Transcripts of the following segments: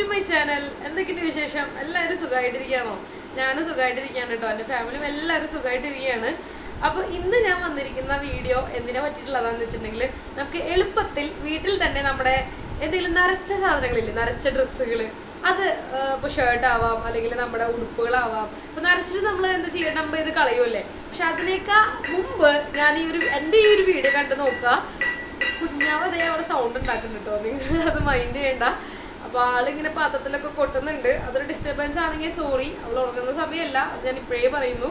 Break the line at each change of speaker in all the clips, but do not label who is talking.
to my channel എന്തൊക്കെയുണ്ട് വിശേഷം എല്ലാവരും സുഖമായിട്ടിരിക്കുകയാണോ ഞാനും സുഖമായിട്ടിരിക്കുകയാണ് കേട്ടോ എൻ്റെ ഫാമിലിയും എല്ലാവരും സുഖമായിട്ടിരിക്കുകയാണ് അപ്പോൾ ഇന്ന് ഞാൻ വന്നിരിക്കുന്ന വീഡിയോ എന്തിനെ പറ്റിയിട്ടുള്ളതാന്ന് വെച്ചിട്ടുണ്ടെങ്കിൽ നമുക്ക് എളുപ്പത്തിൽ വീട്ടിൽ തന്നെ നമ്മുടെ എന്തെങ്കിലും നിറച്ച സാധനങ്ങളില്ലേ നിറച്ച ഡ്രസ്സുകൾ അത് ഇപ്പോൾ ഷർട്ടാവാം ആവാം അല്ലെങ്കിൽ നമ്മുടെ ഉടുപ്പുകളാവാം അപ്പോൾ നിറച്ചിട്ട് നമ്മൾ എന്താ ചെയ്യുക ഇത് കളയുമല്ലേ പക്ഷെ അതിനേക്കാ മുമ്പ് ഞാൻ ഈ ഒരു എൻ്റെ ഈ ഒരു വീഡിയോ കണ്ട് നോക്കുക കുഞ്ഞാവതേ അവിടെ സൗണ്ട് ഉണ്ടാക്കുന്നുണ്ടോ നിങ്ങൾ അത് മൈൻഡ് ചെയ്യേണ്ട അപ്പൊ ആളിങ്ങനെ പാത്രത്തിലൊക്കെ കൊട്ടുന്നുണ്ട് അതൊരു ഡിസ്റ്റർബൻസ് ആണെങ്കിൽ സോറി അവൾ ഉറങ്ങുന്ന സമയമല്ല അത് ഞാൻ ഇപ്പോഴേ പറയുന്നു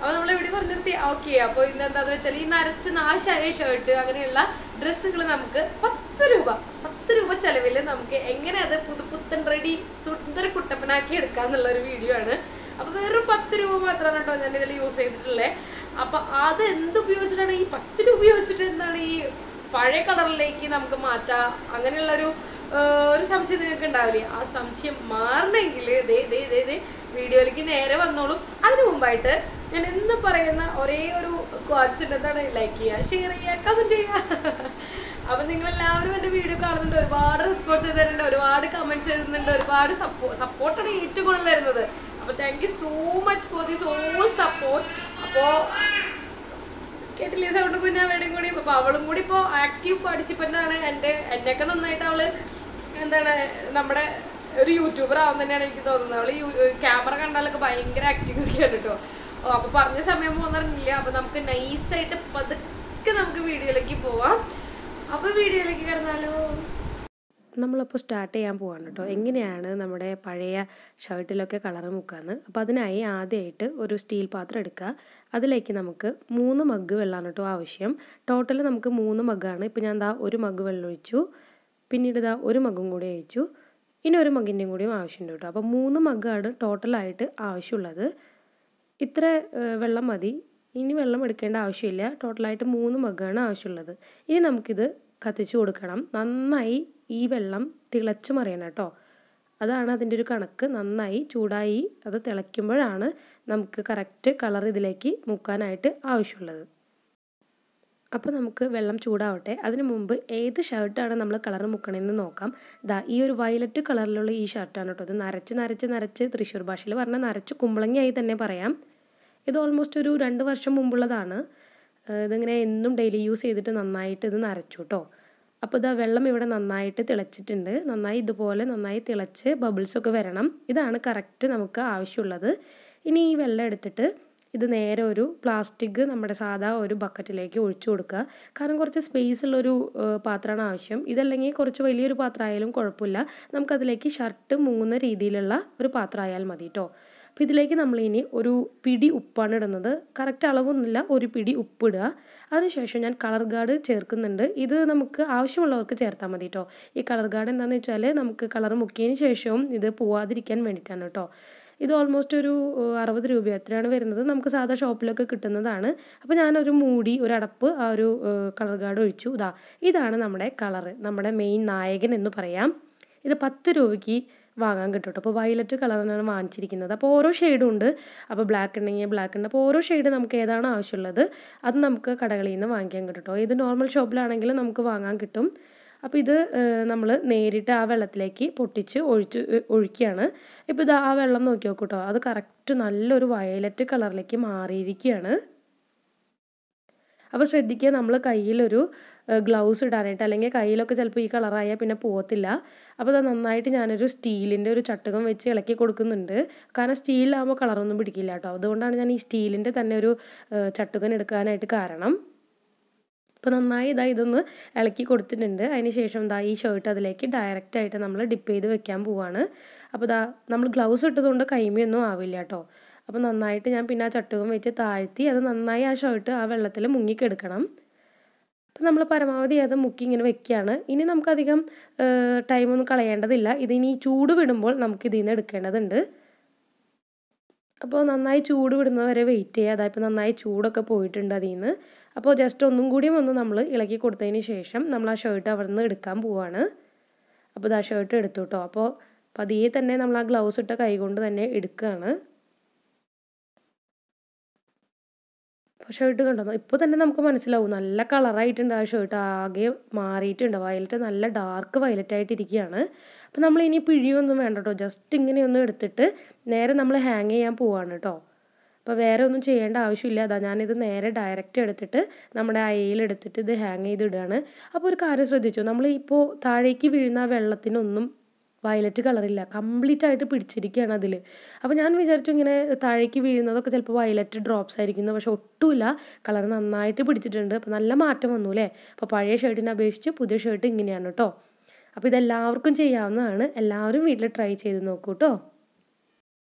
അപ്പോൾ നമ്മൾ ഇവിടെ പറഞ്ഞു നിർത്തി ഓക്കെ അപ്പോൾ ഇന്നെന്താന്ന് വെച്ചാൽ ഈ നരച്ച് നാശായ ഷർട്ട് അങ്ങനെയുള്ള ഡ്രസ്സുകൾ നമുക്ക് പത്ത് രൂപ പത്ത് രൂപ ചെലവിൽ നമുക്ക് എങ്ങനെ അത് പുതു പുത്തൻ റെഡി സുന്ദര കുട്ടപ്പനാക്കി എടുക്കാം എന്നുള്ള ഒരു വീഡിയോ ആണ് അപ്പോൾ വെറും പത്ത് രൂപ മാത്രമാണ് കേട്ടോ ഞാൻ ഇതിൽ യൂസ് ചെയ്തിട്ടുള്ളത് അപ്പോൾ അത് എന്ത് ഉപയോഗിച്ചിട്ടാണ് ഈ പത്ത് രൂപ ഉപയോഗിച്ചിട്ട് എന്താണ് ഈ പഴയ കളറിലേക്ക് നമുക്ക് മാറ്റാം അങ്ങനെയുള്ളൊരു ഒരു സംശയം നിങ്ങൾക്ക് ഉണ്ടാവില്ലേ ആ സംശയം മാറണമെങ്കിൽ ദേ ദേ ദേ ദേ വീഡിയോയിലേക്ക് നേരെ വന്നോളൂ അതിനു മുമ്പായിട്ട് ഞാൻ എന്ന് പറയുന്ന ഒരേ ഒരു ക്വാച്ചിൻ്റെ എന്താണ് ലൈക്ക് ചെയ്യുക ഷെയർ ചെയ്യുക കമൻറ്റ് ചെയ്യുക അപ്പം നിങ്ങളെല്ലാവരും എൻ്റെ വീഡിയോ കാണുന്നുണ്ട് ഒരുപാട് റെസ്പോൺസ് ചെയ്തിട്ടുണ്ട് ഒരുപാട് കമൻറ്റ്സ് എഴുതുന്നുണ്ട് ഒരുപാട് സപ്പോ സപ്പോർട്ടാണ് ഏറ്റവും കൂടുതൽ തരുന്നത് അപ്പോൾ thank you so much for this all support അപ്പോൾ കേട്ടില്ലേ സൗണ്ട് കുഞ്ഞാവേടേയും കൂടി അപ്പോൾ അവളും കൂടി ഇപ്പോൾ ആക്റ്റീവ് പാർട്ടിസിപ്പൻ്റ് ആണ് എൻ്റെ എന്നെയൊക്കെ നന്നായിട്ട് അവൾ എന്താണ് നമ്മുടെ ഒരു യൂട്യൂബർ ആവാൻ തന്നെയാണ് എനിക്ക് തോന്നുന്നത് അവള് ക്യാമറ കണ്ടാലൊക്കെ ഭയങ്കര ആക്ടിങ് ഒക്കെ ആണ് കേട്ടോ അപ്പൊ പറഞ്ഞ സമയം പോകുന്നറിഞ്ഞില്ല അപ്പൊ നമുക്ക് നൈസായിട്ട് പതുക്കെ നമുക്ക് വീഡിയോയിലേക്ക് പോവാം അപ്പൊ വീഡിയോയിലേക്ക് കിടന്നാലോ
നമ്മളപ്പോൾ സ്റ്റാർട്ട് ചെയ്യാൻ പോവാണ് കേട്ടോ എങ്ങനെയാണ് നമ്മുടെ പഴയ ഷർട്ടിലൊക്കെ കളർ മുക്കാന്ന് അപ്പോൾ അതിനായി ആദ്യമായിട്ട് ഒരു സ്റ്റീൽ പാത്രം എടുക്കുക അതിലേക്ക് നമുക്ക് മൂന്ന് മഗ്ഗ് വെള്ളമാണ് കേട്ടോ ആവശ്യം ടോട്ടൽ നമുക്ക് മൂന്ന് മഗ്ഗാണ് ഇപ്പോൾ ഞാൻ എന്താ ഒരു മഗ്ഗ് വെള്ളം ഒഴിച്ചു പിന്നീട് ഇതാ ഒരു മഗ്ഗും കൂടി അയച്ചു ഇനി ഒരു മഗ്ഗിൻ്റെയും കൂടിയും ആവശ്യമുണ്ട് കേട്ടോ അപ്പോൾ മൂന്ന് മഗ്ഗാണ് ടോട്ടലായിട്ട് ആവശ്യമുള്ളത് ഇത്ര വെള്ളം മതി ഇനി വെള്ളം എടുക്കേണ്ട ആവശ്യമില്ല ടോട്ടലായിട്ട് മൂന്ന് മഗ്ഗാണ് ആവശ്യമുള്ളത് ഇനി നമുക്കിത് കത്തിച്ചു കൊടുക്കണം നന്നായി ഈ വെള്ളം തിളച്ചു മറിയണം കേട്ടോ അതാണ് അതിൻ്റെ ഒരു കണക്ക് നന്നായി ചൂടായി അത് തിളയ്ക്കുമ്പോഴാണ് നമുക്ക് കറക്റ്റ് കളർ ഇതിലേക്ക് മുക്കാനായിട്ട് ആവശ്യമുള്ളത് അപ്പോൾ നമുക്ക് വെള്ളം ചൂടാവട്ടെ അതിന് മുമ്പ് ഏത് ഷർട്ടാണ് നമ്മൾ കളർ മുക്കണമെന്ന് നോക്കാം ദാ ഈ ഒരു വയലറ്റ് കളറിലുള്ള ഈ ഷർട്ടാണ് കേട്ടോ ഇത് നരച്ച് നരച്ച് നരച്ച് തൃശ്ശൂർ ഭാഷയിൽ പറഞ്ഞാൽ നരച്ച് കുമ്പളങ്ങിയായി തന്നെ പറയാം ഇത് ഓൾമോസ്റ്റ് ഒരു രണ്ട് വർഷം മുമ്പുള്ളതാണ് ഇതിങ്ങനെ എന്നും ഡെയിലി യൂസ് ചെയ്തിട്ട് നന്നായിട്ട് ഇത് നരച്ചു കേട്ടോ അപ്പോൾ ഇതാ വെള്ളം ഇവിടെ നന്നായിട്ട് തിളച്ചിട്ടുണ്ട് നന്നായി ഇതുപോലെ നന്നായി തിളച്ച് ബബിൾസൊക്കെ വരണം ഇതാണ് കറക്റ്റ് നമുക്ക് ആവശ്യമുള്ളത് ഇനി ഈ വെള്ളം എടുത്തിട്ട് ഇത് നേരെ ഒരു പ്ലാസ്റ്റിക് നമ്മുടെ സാധാ ഒരു ബക്കറ്റിലേക്ക് ഒഴിച്ചു കൊടുക്കുക കാരണം കുറച്ച് സ്പേസ് ഉള്ളൊരു പാത്രമാണ് ആവശ്യം ഇതല്ലെങ്കിൽ കുറച്ച് വലിയൊരു പാത്രമായാലും കുഴപ്പമില്ല നമുക്കതിലേക്ക് ഷർട്ട് മുങ്ങുന്ന രീതിയിലുള്ള ഒരു പാത്രമായാൽ മതി കേട്ടോ അപ്പോൾ ഇതിലേക്ക് നമ്മൾ ഇനി ഒരു പിടി ഉപ്പാണ് ഇടുന്നത് കറക്റ്റ് അളവൊന്നുമില്ല ഒരു പിടി ഉപ്പിടുക അതിനുശേഷം ഞാൻ കളർ ഗാർഡ് ചേർക്കുന്നുണ്ട് ഇത് നമുക്ക് ആവശ്യമുള്ളവർക്ക് ചേർത്താൽ മതി കേട്ടോ ഈ കളർ ഗാർഡ് എന്താണെന്ന് വെച്ചാൽ നമുക്ക് കളർ മുക്കിയതിന് ശേഷവും ഇത് പോവാതിരിക്കാൻ വേണ്ടിയിട്ടാണ് കേട്ടോ ഇത് ഓൾമോസ്റ്റ് ഒരു അറുപത് രൂപ എത്രയാണ് വരുന്നത് നമുക്ക് സാധാ ഷോപ്പിലൊക്കെ കിട്ടുന്നതാണ് അപ്പോൾ ഞാനൊരു മൂടി ഒരു അടപ്പ് ആ ഒരു കളർ ഗാർഡ് ഒഴിച്ചു ഇതാ ഇതാണ് നമ്മുടെ കളറ് നമ്മുടെ മെയിൻ നായകൻ എന്ന് പറയാം ഇത് പത്ത് രൂപയ്ക്ക് വാങ്ങാൻ കിട്ടും കേട്ടോ അപ്പോൾ വയലറ്റ് കളറിനാണ് വാങ്ങിച്ചിരിക്കുന്നത് അപ്പോൾ ഓരോ ഷെയ്ഡും ഉണ്ട് അപ്പോൾ ബ്ലാക്ക് ഉണ്ടെങ്കിൽ ബ്ലാക്ക് ഉണ്ട് അപ്പോൾ ഓരോ ഷെയ്ഡ് നമുക്ക് ഏതാണ് ആവശ്യമുള്ളത് അത് നമുക്ക് കടകളിൽ നിന്ന് വാങ്ങിക്കാൻ കിട്ടും കേട്ടോ ഇത് നോർമൽ ഷോപ്പിലാണെങ്കിലും നമുക്ക് വാങ്ങാൻ കിട്ടും അപ്പോൾ ഇത് നമ്മൾ നേരിട്ട് ആ വെള്ളത്തിലേക്ക് പൊട്ടിച്ച് ഒഴിച്ച് ഒഴിക്കുകയാണ് ഇപ്പോൾ ഇത് ആ വെള്ളം നോക്കി നോക്കൂട്ടോ അത് കറക്റ്റ് നല്ലൊരു വയലറ്റ് കളറിലേക്ക് മാറിയിരിക്കുകയാണ് അപ്പോൾ ശ്രദ്ധിക്കുക നമ്മൾ കയ്യിലൊരു ഗ്ലൗസ് ഇടാനായിട്ട് അല്ലെങ്കിൽ കയ്യിലൊക്കെ ചിലപ്പോൾ ഈ കളറായാൽ പിന്നെ പോകത്തില്ല അപ്പോൾ അത് നന്നായിട്ട് ഞാനൊരു സ്റ്റീലിൻ്റെ ഒരു ചട്ടകം വെച്ച് ഇളക്കി കൊടുക്കുന്നുണ്ട് കാരണം സ്റ്റീലിലാകുമ്പോൾ കളറൊന്നും പിടിക്കില്ല കേട്ടോ അതുകൊണ്ടാണ് ഞാൻ ഈ സ്റ്റീലിൻ്റെ തന്നെ ഒരു ചട്ടുകൻ എടുക്കാനായിട്ട് കാരണം അപ്പോൾ നന്നായി ഇതാ ഇതൊന്ന് ഇളക്കി കൊടുത്തിട്ടുണ്ട് അതിന് ശേഷം ഇതാ ഈ ഷർട്ട് അതിലേക്ക് ഡയറക്റ്റായിട്ട് നമ്മൾ ഡിപ്പ് ചെയ്ത് വെക്കാൻ പോവാണ് അപ്പോൾ ഇതാ നമ്മൾ ഗ്ലൗസ് ഇട്ടതുകൊണ്ട് കൈമയൊന്നും ആവില്ല കേട്ടോ അപ്പോൾ നന്നായിട്ട് ഞാൻ പിന്നെ ആ ചട്ടുകം വെച്ച് താഴ്ത്തി അത് നന്നായി ആ ഷർട്ട് ആ വെള്ളത്തിൽ മുങ്ങിക്കെടുക്കണം അപ്പം നമ്മൾ പരമാവധി അത് മുക്കി ഇങ്ങനെ വെക്കുകയാണ് ഇനി നമുക്കധികം ടൈമൊന്നും കളയേണ്ടതില്ല ഇതിനി ചൂട് വിടുമ്പോൾ നമുക്കിതിൽ നിന്ന് എടുക്കേണ്ടതുണ്ട് അപ്പോൾ നന്നായി ചൂട് വിടുന്നവരെ വരെ വെയിറ്റ് ചെയ്യുക അതായത് നന്നായി ചൂടൊക്കെ പോയിട്ടുണ്ട് അതിൽ നിന്ന് അപ്പോൾ ജസ്റ്റ് ഒന്നും കൂടി ഒന്ന് നമ്മൾ ഇളക്കി കൊടുത്തതിന് ശേഷം നമ്മൾ ആ ഷർട്ട് അവിടെ നിന്ന് എടുക്കാൻ പോവാണ് അപ്പോൾ ആ ഷർട്ട് എടുത്തു കേട്ടോ അപ്പോൾ പതിയെ തന്നെ നമ്മൾ ആ ഗ്ലൗസ് ഇട്ട കൈ കൊണ്ട് തന്നെ എടുക്കുകയാണ് അപ്പോൾ ഷർട്ട് കണ്ടോ ഇപ്പോൾ തന്നെ നമുക്ക് മനസ്സിലാവും നല്ല കളറായിട്ടുണ്ട് ആ ഷർട്ട് ആകെ മാറിയിട്ടുണ്ട് വയലറ്റ് നല്ല ഡാർക്ക് വയലറ്റ് ആയിട്ടിരിക്കുകയാണ് അപ്പോൾ നമ്മൾ ഇനി പിഴിയൊന്നും വേണ്ട കേട്ടോ ജസ്റ്റ് ഇങ്ങനെയൊന്നും എടുത്തിട്ട് നേരെ നമ്മൾ ഹാങ് ചെയ്യാൻ പോവാണ് കേട്ടോ അപ്പോൾ വേറെ ഒന്നും ചെയ്യേണ്ട ആവശ്യമില്ല അതാ ഞാനിത് നേരെ ഡയറക്റ്റ് എടുത്തിട്ട് നമ്മുടെ എടുത്തിട്ട് ഇത് ഹാങ് ചെയ്തിടുകയാണ് ഇടുകയാണ് അപ്പോൾ ഒരു കാര്യം ശ്രദ്ധിച്ചു നമ്മൾ ഇപ്പോൾ താഴേക്ക് വീഴുന്ന വെള്ളത്തിനൊന്നും വയലറ്റ് കളറില്ല കംപ്ലീറ്റ് ആയിട്ട് പിടിച്ചിരിക്കുകയാണ് അതിൽ അപ്പോൾ ഞാൻ വിചാരിച്ചു ഇങ്ങനെ താഴേക്ക് വീഴുന്നതൊക്കെ ചിലപ്പോൾ വയലറ്റ് ഡ്രോപ്സ് ആയിരിക്കുന്നു പക്ഷെ ഒട്ടുമില്ല കളർ നന്നായിട്ട് പിടിച്ചിട്ടുണ്ട് അപ്പോൾ നല്ല മാറ്റം വന്നു അല്ലേ അപ്പോൾ പഴയ ഷർട്ടിനെ അപേക്ഷിച്ച് പുതിയ ഷർട്ട് ഇങ്ങനെയാണ് കേട്ടോ അപ്പോൾ ഇതെല്ലാവർക്കും ചെയ്യാവുന്നതാണ് എല്ലാവരും വീട്ടിൽ ട്രൈ ചെയ്ത് നോക്കൂ കേട്ടോ